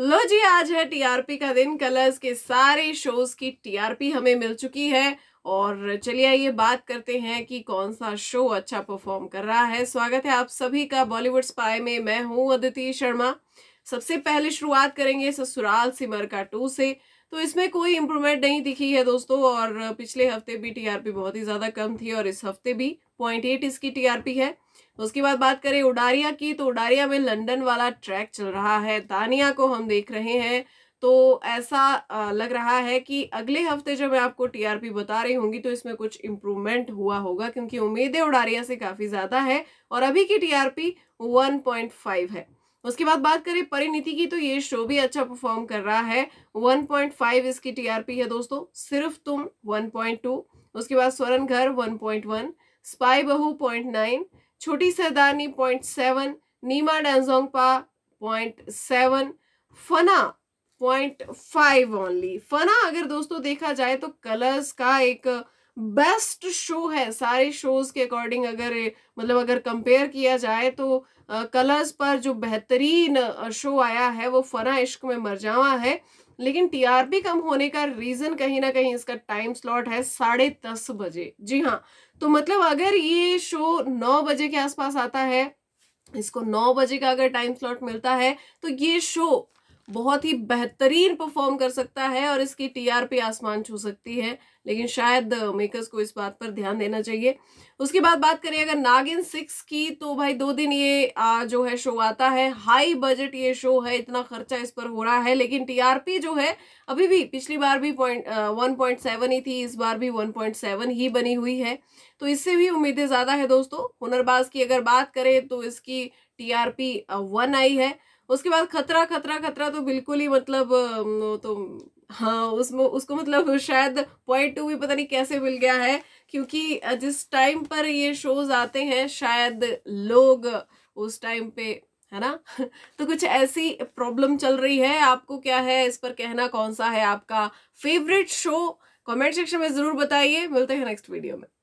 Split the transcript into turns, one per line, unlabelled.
लो जी आज है टीआरपी का दिन कलर्स के सारे शोज की टीआरपी हमें मिल चुकी है और चलिए आइए बात करते हैं कि कौन सा शो अच्छा परफॉर्म कर रहा है स्वागत है आप सभी का बॉलीवुड स्पाई में मैं हूं अदिति शर्मा सबसे पहले शुरुआत करेंगे ससुराल सिमर का टू से तो इसमें कोई इम्प्रूवमेंट नहीं दिखी है दोस्तों और पिछले हफ्ते भी टीआरपी बहुत ही ज़्यादा कम थी और इस हफ्ते भी पॉइंट एट इसकी टीआरपी है उसके बाद बात करें उडारिया की तो उडारिया में लंदन वाला ट्रैक चल रहा है दानिया को हम देख रहे हैं तो ऐसा लग रहा है कि अगले हफ्ते जब मैं आपको टीआरपी बता रही होंगी तो इसमें कुछ इम्प्रूवमेंट हुआ होगा क्योंकि उम्मीदें उडारिया से काफ़ी ज़्यादा है और अभी की टीआरपी 1.5 है उसके बाद बात करें परिणीति की तो ये शो भी अच्छा परफॉर्म कर रहा है 1.5 इसकी टीआरपी है दोस्तों सिर्फ तुम 1.2 उसके बाद स्वर्ण घर 1.1 spy Bahu point Chhoti Sardarni seven Neema Denzongpa seven Fanaa five only Fanaa अगर दोस्तों देखा जाए तो कलर्स का एक बेस्ट शो है सारे शोज के अकॉर्डिंग अगर मतलब अगर कंपेयर किया जाए तो कलर्स पर जो बेहतरीन शो आया है वो फना इश्क में मर जावा है लेकिन टीआरपी कम होने का रीज़न कहीं ना कहीं इसका टाइम स्लॉट है साढ़े दस बजे जी हाँ तो मतलब अगर ये शो नौ बजे के आसपास आता है इसको नौ बजे का अगर टाइम स्लॉट मिलता है तो ये शो बहुत ही बेहतरीन परफॉर्म कर सकता है और इसकी टीआरपी आसमान छू सकती है लेकिन शायद मेकर्स uh, को इस बात पर ध्यान देना चाहिए उसके बाद बात करें अगर नागिन सिक्स की तो भाई दो दिन ये आ, uh, जो है शो आता है हाई बजट ये शो है इतना खर्चा इस पर हो रहा है लेकिन टीआरपी जो है अभी भी पिछली बार भी पॉइंट वन पॉइंट सेवन ही थी इस बार भी वन पॉइंट सेवन ही बनी हुई है तो इससे भी उम्मीदें ज़्यादा है दोस्तों हुनरबाज की अगर बात करें तो इसकी टीआरपी वन uh, आई है उसके बाद खतरा खतरा खतरा तो बिल्कुल ही मतलब तो हाँ उसमें उसको मतलब शायद पॉइंट टू भी पता नहीं कैसे मिल गया है क्योंकि जिस टाइम पर ये शोज आते हैं शायद लोग उस टाइम पे है ना तो कुछ ऐसी प्रॉब्लम चल रही है आपको क्या है इस पर कहना कौन सा है आपका फेवरेट शो कमेंट सेक्शन में ज़रूर बताइए मिलते हैं नेक्स्ट वीडियो में